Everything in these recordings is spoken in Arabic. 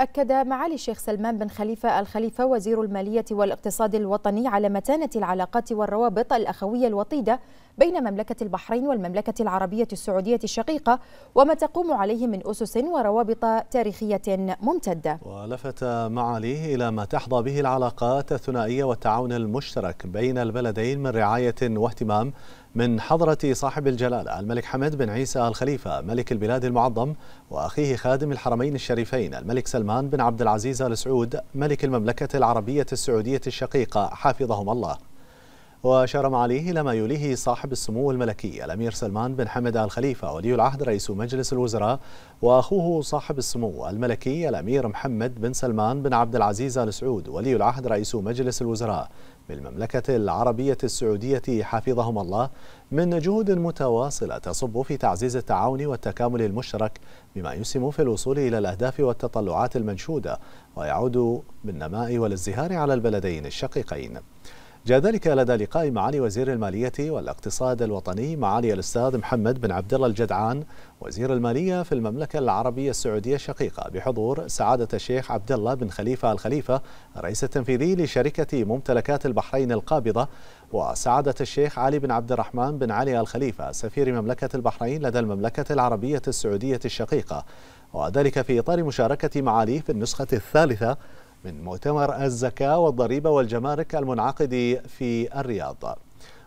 أكد معالي الشيخ سلمان بن خليفة الخليفة وزير المالية والاقتصاد الوطني على متانة العلاقات والروابط الأخوية الوطيدة بين مملكة البحرين والمملكة العربية السعودية الشقيقة وما تقوم عليه من أسس وروابط تاريخية ممتدة ولفت معاليه إلى ما تحظى به العلاقات الثنائية والتعاون المشترك بين البلدين من رعاية واهتمام من حضرة صاحب الجلالة الملك حمد بن عيسى الخليفة ملك البلاد المعظم وأخيه خادم الحرمين الشريفين الملك سلمان بن عبد العزيز آل سعود ملك المملكة العربية السعودية الشقيقة حافظهم الله وأشار معاليه إلى ما يليه صاحب السمو الملكي الأمير سلمان بن حمد آل خليفة ولي العهد رئيس مجلس الوزراء وأخوه صاحب السمو الملكي الأمير محمد بن سلمان بن عبد العزيز آل سعود ولي العهد رئيس مجلس الوزراء بالمملكة العربية السعودية حفظهم الله من جهود متواصلة تصب في تعزيز التعاون والتكامل المشترك بما يسهم في الوصول إلى الأهداف والتطلعات المنشودة ويعود بالنماء والازدهار على البلدين الشقيقين جاء ذلك لدى لقاء معالي وزير المالية والاقتصاد الوطني معالي الأستاذ محمد بن عبد الله الجدعان وزير المالية في المملكة العربية السعودية الشقيقة بحضور سعادة الشيخ عبد الله بن خليفة الخليفة الرئيس التنفيذي لشركة ممتلكات البحرين القابضة وسعادة الشيخ علي بن عبد الرحمن بن علي الخليفة سفير مملكة البحرين لدى المملكة العربية السعودية الشقيقة وذلك في إطار مشاركة معاليه في النسخة الثالثة من مؤتمر الزكاة والضريبة والجمارك المنعقد في الرياض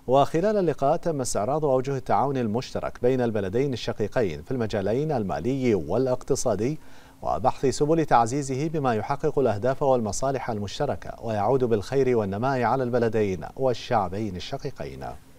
وخلال اللقاء تم استعراض أوجه التعاون المشترك بين البلدين الشقيقين في المجالين المالي والاقتصادي وبحث سبل تعزيزه بما يحقق الأهداف والمصالح المشتركة ويعود بالخير والنماء على البلدين والشعبين الشقيقين